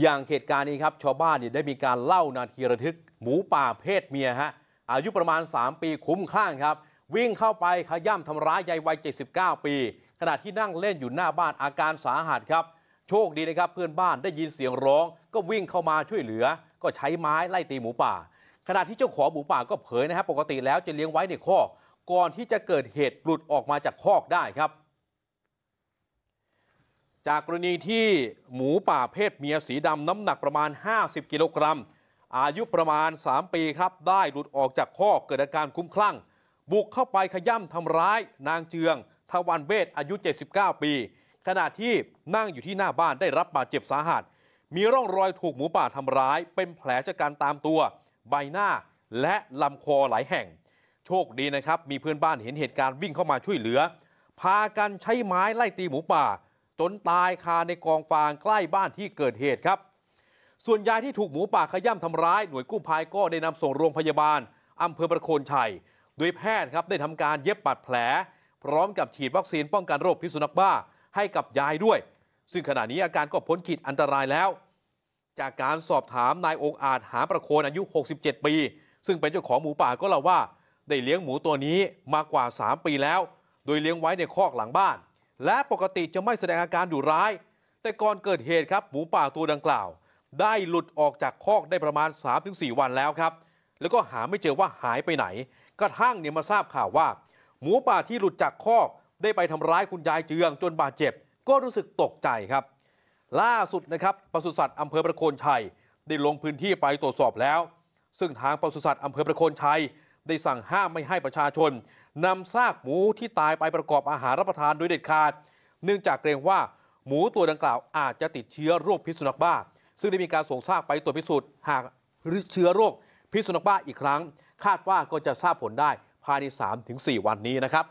อย่างเหตุการณ์นี้ครับชาวบ้านเนี่ยได้มีการเล่านาทีระทึกหมูป่าเพศเมียฮะ อายุประมาณ 3 ปีคุ้มคลั่งครับ วิ่งเข้าไปขย่ำทำร้ายยายวัย 79 ปี ขณะที่นั่งเล่นอยู่หน้าบ้านอาการสาหัสครับ โชคดีนะครับเพื่อนบ้านได้ยินเสียงร้องก็วิ่งเข้ามาช่วยเหลือ ก็ใช้ไม้ไล่ตีหมูป่า ขณะที่ เจ้าของหมูป่าก็เผยนะฮะปกติแล้วจะเลี้ยงไว้ในคอก ก่อนที่จะเกิดเหตุหลุดออกมาจากคอกได้ครับจากกรณีที่หมูป่าเพศเมียสีดำ น้ำหนักประมาณ 50 กิโลกรัม อายุประมาณ 3 ปีครับ ได้หลุดออกจากข้อเกิดอาการคุ้มคลั่ง บุกเข้าไปขย่ำทำร้ายนางเจืองทวันเวศอายุ 79 ปี ขณะที่นั่งอยู่ที่หน้าบ้านได้รับบาดเจ็บสาหัส มีร่องรอยถูกหมูป่าทำร้าย เป็นแผลจากการตามตัว ใบหน้าและลำคอหลายแห่ง โชคดีนะครับมีเพื่อนบ้านเห็นเหตุการณ์วิ่งเข้ามาช่วยเหลือ พากันใช้ไม้ไล่ตีหมูป่าจนตายคาในกองฟางใกล้บ้านที่เกิดเหตุครับ ส่วนยายที่ถูกหมูป่าขย่ำทำร้ายหน่วยกู้ภัยก็ได้นำส่งโรงพยาบาลอำเภอประโคนชัยโดยแพทย์ครับได้ทำการเย็บบาดแผล พร้อมกับฉีดวัคซีนป้องกันโรคพิษสุนัขบ้าให้กับยายด้วย ซึ่งขณะนี้อาการก็พ้นขีดอันตรายแล้ว จากการสอบถามนายองอาจหาประโคนอายุ 67 ปี ซึ่งเป็นเจ้าของหมูป่าก็เล่าว่า ได้เลี้ยงหมูตัวนี้มากว่า 3 ปีแล้ว โดยเลี้ยงไว้ในคอกหลังบ้านและปกติจะไม่แสดงอาการดุร้าย แต่ก่อนเกิดเหตุครับ หมูป่าตัวดังกล่าว ได้หลุดออกจากคอกได้ประมาณ3-4วันแล้วครับ แล้วก็หาไม่เจอว่าหายไปไหน กระทั่งเนี่ยมาทราบข่าวว่า หมูป่าที่หลุดจากคอกได้ไปทำร้ายคุณยายเจืองจนบาดเจ็บ ก็รู้สึกตกใจครับ ล่าสุดนะครับปศุสัตว์อำเภอประโคนชัยได้ลงพื้นที่ไปตรวจสอบแล้ว ซึ่งทางปศุสัตว์อำเภอประโคนชัยได้สั่งห้ามไม่ให้ประชาชนนำซากหมูที่ตายไปประกอบอาหารรับประทานโดยเด็ดขาด เนื่องจากเกรงว่าหมูตัวดังกล่าวอาจจะติดเชื้อโรคพิษสุนัขบ้า ซึ่งได้มีการส่งซากไปตรวจพิสูจน์ หากเชื้อโรคพิษสุนัขบ้าอีกครั้ง คาดว่าก็จะทราบผลได้ภายใน3-4วันนี้นะครับ